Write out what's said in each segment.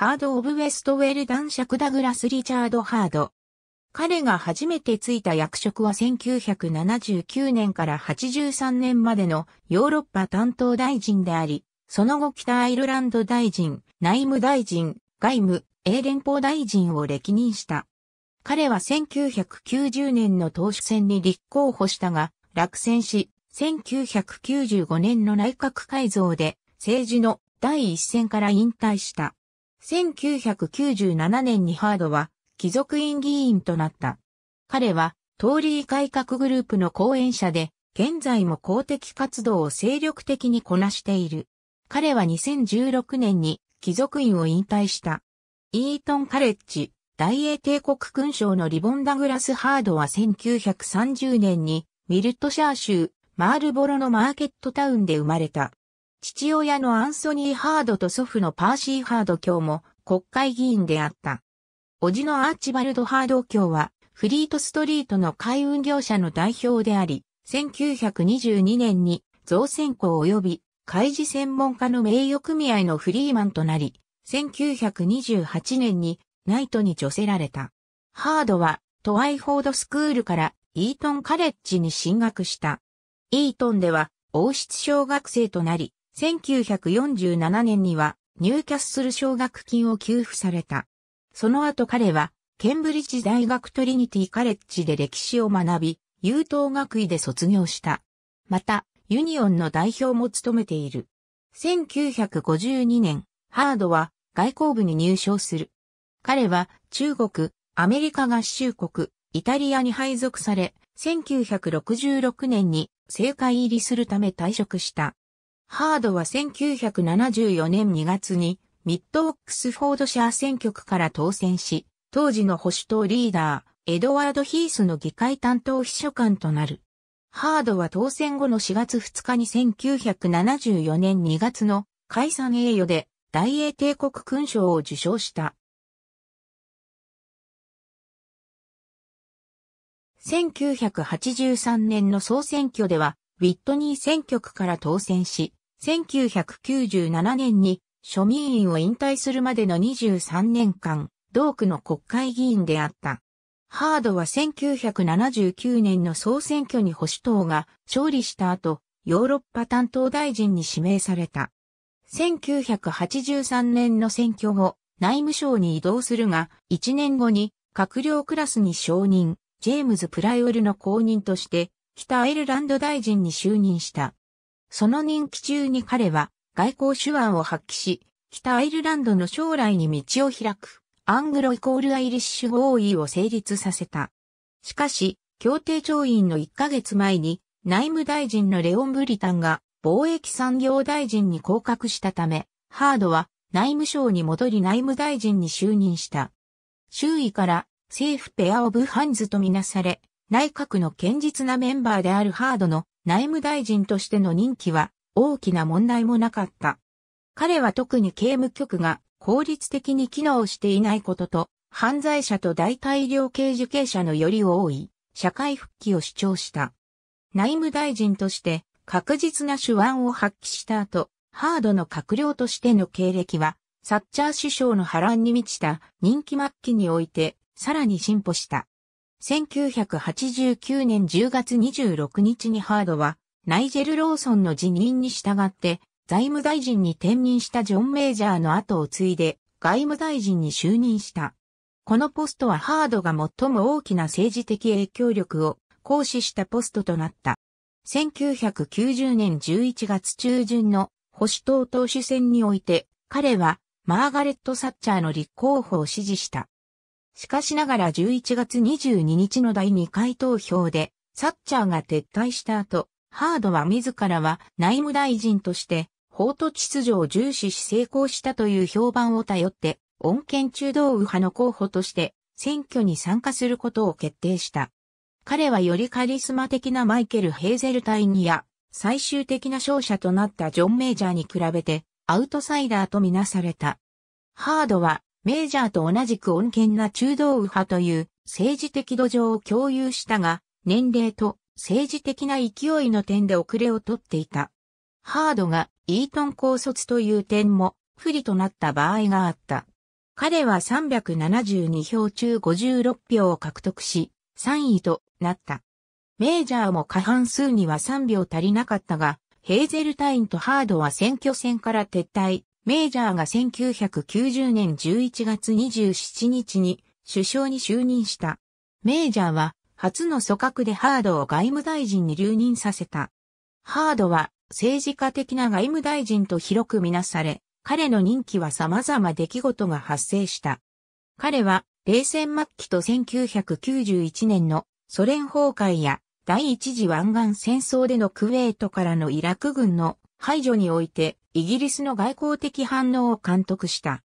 ハード・オブ・ウェストウェル男爵ダグラス・リチャード・ハード。彼が初めてついた役職は1979年から83年までのヨーロッパ担当大臣であり、その後北アイルランド大臣、内務大臣、外務、英連邦大臣を歴任した。彼は1990年の党首選に立候補したが、落選し、1995年の内閣改造で政治の第一線から引退した。1997年にハードは貴族院議員となった。彼は、通り改革グループの講演者で、現在も公的活動を精力的にこなしている。彼は2016年に貴族院を引退した。イートンカレッジ、大英帝国勲章のリボン・ダグラス・ハードは1930年に、ミルトシャー州、マールボロのマーケットタウンで生まれた。父親のアンソニー・ハードと祖父のパーシー・ハード教も国会議員であった。叔父のアーチバルド・ハード教はフリートストリートの海運業者の代表であり、1922年に造船工及び海事専門家の名誉組合のフリーマンとなり、1928年にナイトに除せられた。ハードはトワイフォードスクールからイートンカレッジに進学した。イートンでは王室小学生となり、1947年にはニューキャッスル奨学金を給付された。その後彼は、ケンブリッジ大学トリニティカレッジで歴史を学び、優等学位で卒業した。また、ユニオンの代表も務めている。1952年、ハードは外交部に入省する。彼は中国、アメリカ合衆国、イタリアに配属され、1966年に政界入りするため退職した。ハードは1974年2月にミッドオックスフォードシャー選挙区から当選し、当時の保守党リーダー、エドワード・ヒースの議会担当秘書官となる。ハードは当選後の4月2日に1974年2月の解散栄誉で大英帝国勲章を受章した。1983年の総選挙では、ウィットニー選挙区から当選し、1997年に庶民院を引退するまでの23年間、同区の国会議員であった。ハードは1979年の総選挙に保守党が勝利した後、ヨーロッパ担当大臣に指名された。1983年の選挙後、内務省に移動するが、1年後に閣僚クラスに承認、ジェームズ・プライオルの後任として、北アイルランド大臣に就任した。その任期中に彼は外交手腕を発揮し、北アイルランドの将来に道を開く、アングロイコールアイリッシュ合意を成立させた。しかし、協定調印の1ヶ月前に、内務大臣のレオン・ブリタンが貿易産業大臣に降格したため、ハードは内務省に戻り内務大臣に就任した。周囲から政府ペアオブハンズとみなされ、内閣の堅実なメンバーであるハードの内務大臣としての任期は大きな問題もなかった。彼は特に刑務局が効率的に機能していないことと、犯罪者と大大量刑受刑者のより多い社会復帰を主張した。内務大臣として確実な手腕を発揮した後、ハードの閣僚としての経歴は、サッチャー首相の波乱に満ちた人気末期において、さらに進歩した。1989年10月26日にハードは、ナイジェル・ローソンの辞任に従って、財務大臣に転任したジョン・メイジャーの後を継いで、外務大臣に就任した。このポストはハードが最も大きな政治的影響力を行使したポストとなった。1990年11月中旬の保守党党首選において、彼はマーガレット・サッチャーの立候補を支持した。しかしながら11月22日の第2回投票で、サッチャーが撤退した後、ハードは自らは内務大臣として、法と秩序を重視し成功したという評判を頼って、恩恵中道右派の候補として選挙に参加することを決定した。彼はよりカリスマ的なマイケル・ヘーゼルタインや最終的な勝者となったジョン・メイジャーに比べてアウトサイダーとみなされた。ハードはメージャーと同じく穏健な中道右派という政治的土壌を共有したが、年齢と政治的な勢いの点で遅れをとっていた。ハードがイートン高卒という点も不利となった場合があった。彼は372票中56票を獲得し、3位となった。メージャーも過半数には3票足りなかったが、ヘーゼルタインとハードは選挙戦から撤退メージャーが1990年11月27日に首相に就任した。メージャーは初の組閣でハードを外務大臣に留任させた。ハードは政治家的な外務大臣と広くみなされ、彼の任期は様々出来事が発生した。彼は冷戦末期と1991年のソ連崩壊や第一次湾岸戦争でのクウェートからのイラク軍の排除においてイギリスの外交的反応を監督した。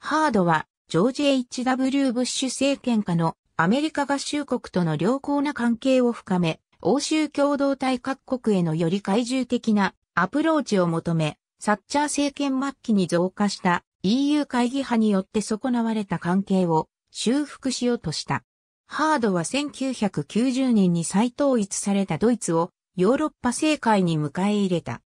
ハードはジョージ・ H.W. ブッシュ政権下のアメリカ合衆国との良好な関係を深め、欧州共同体各国へのより懐柔的なアプローチを求め、サッチャー政権末期に増加した EU 会議派によって損なわれた関係を修復しようとした。ハードは1990年に再統一されたドイツをヨーロッパ政界に迎え入れた。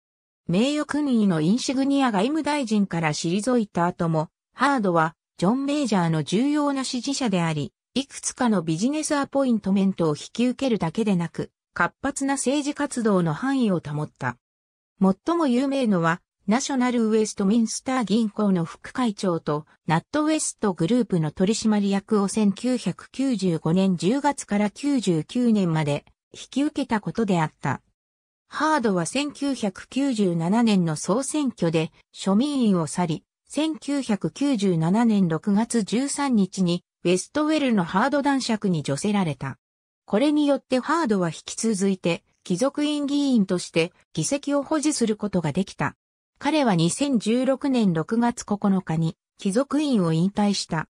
名誉組のインシグニア外務大臣から退いた後も、ハードは、ジョン・メイジャーの重要な支持者であり、いくつかのビジネスアポイントメントを引き受けるだけでなく、活発な政治活動の範囲を保った。最も有名のは、ナショナルウェストミンスター銀行の副会長と、ナットウェストグループの取締役を1995年10月から99年まで引き受けたことであった。ハードは1997年の総選挙で庶民院を去り、1997年6月13日にウェストウェルのハード男爵に除せられた。これによってハードは引き続いて貴族院議員として議席を保持することができた。彼は2016年6月9日に貴族院を引退した。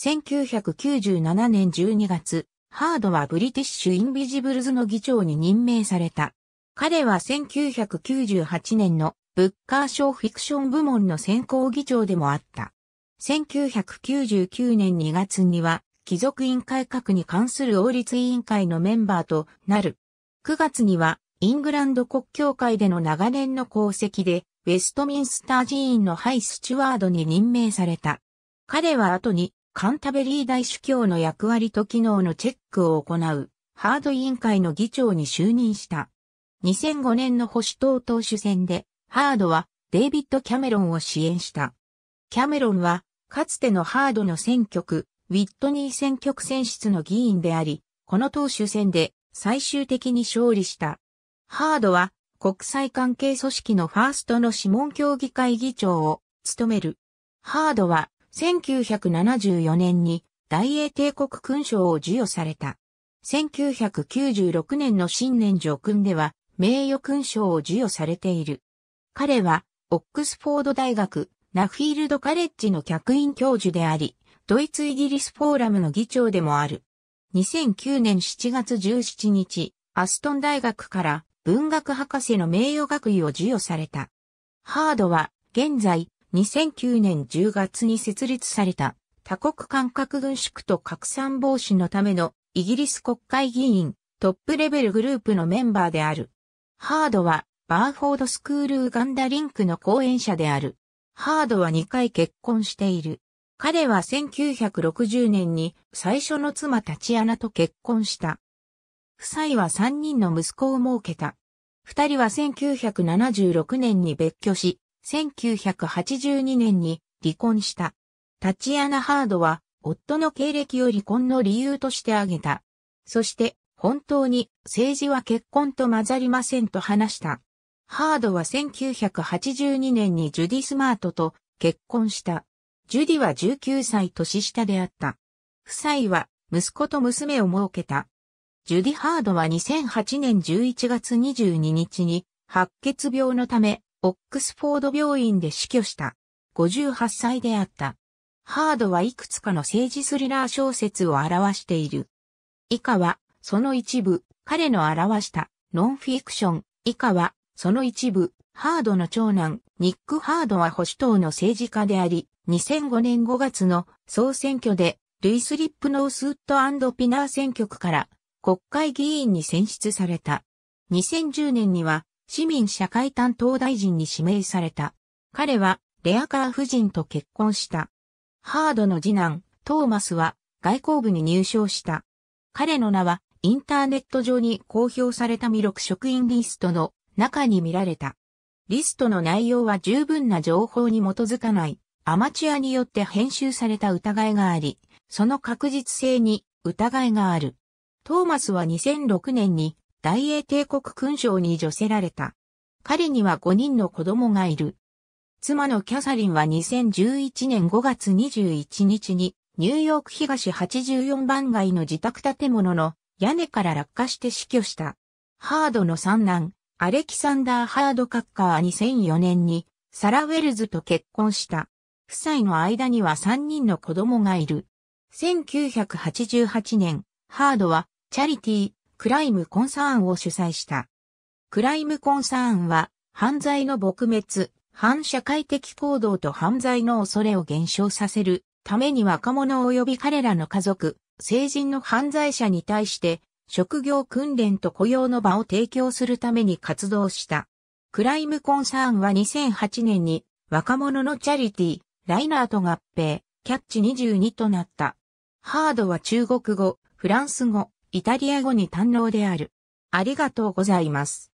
1997年12月、ハードはブリティッシュ・インビジブルズの議長に任命された。彼は1998年のブッカー賞フィクション部門の選考議長でもあった。1999年2月には、貴族委員会革に関する王立委員会のメンバーとなる。9月には、イングランド国教会での長年の功績で、ウェストミンスター寺院のハイスチュワードに任命された。彼は後に、カンタベリー大主教の役割と機能のチェックを行う、ハード委員会の議長に就任した。2005年の保守党党首選で、ハードはデイビッド・キャメロンを支援した。キャメロンは、かつてのハードの選挙区、ウィットニー選挙区選出の議員であり、この党首選で最終的に勝利した。ハードは国際関係組織のファーストの諮問協議会議長を務める。ハードは1974年に大英帝国勲章を授与された。1996年の新年上勲では名誉勲章を授与されている。彼は、オックスフォード大学、ナフィールドカレッジの客員教授であり、ドイツ・イギリスフォーラムの議長でもある。2009年7月17日、アストン大学から文学博士の名誉学位を授与された。ハードは、現在、2009年10月に設立された多国間核軍縮と拡散防止のためのイギリス国会議員トップレベルグループのメンバーである。ハードは、バーフォードスクールウガンダリンクの講演者である。ハードは2回結婚している。彼は1960年に最初の妻タチアナと結婚した。夫妻は3人の息子を設けた。二人は1976年に別居し、1982年に離婚した。タチアナ・ハードは夫の経歴を離婚の理由として挙げた。そして本当に政治は結婚と混ざりませんと話した。ハードは1982年にジュディ・スマートと結婚した。ジュディは19歳年下であった。夫妻は息子と娘を設けた。ジュディ・ハードは2008年11月22日に白血病のためオックスフォード病院で死去した。58歳であった。ハードはいくつかの政治スリラー小説を表している。以下はその一部、彼の表したノンフィクション、以下は、その一部、ハードの長男、ニック・ハードは保守党の政治家であり、2005年5月の総選挙で、ルイス・リップ・ノースウッドピナー選挙区から国会議員に選出された。2010年には市民社会担当大臣に指名された。彼はレアカー夫人と結婚した。ハードの次男、トーマスは外交部に入省した。彼の名はインターネット上に公表された未録職員リストの中に見られた。リストの内容は十分な情報に基づかない、アマチュアによって編集された疑いがあり、その確実性に疑いがある。トーマスは2006年に大英帝国勲章に除せられた。彼には5人の子供がいる。妻のキャサリンは2011年5月21日にニューヨーク東84番街の自宅建物の屋根から落下して死去した。ハードの三男、アレキサンダー・ハード・カッカー2004年にサラ・ウェルズと結婚した。夫妻の間には三人の子供がいる。1988年、ハードはチャリティー、クライム・コンサーンを主催した。クライム・コンサーンは犯罪の撲滅、反社会的行動と犯罪の恐れを減少させるために若者及び彼らの家族、成人の犯罪者に対して職業訓練と雇用の場を提供するために活動した。クライムコンサーンは2008年に若者のチャリティー、ライナーと合併、キャッチ22となった。ハードは中国語、フランス語、イタリア語に堪能である。ありがとうございます。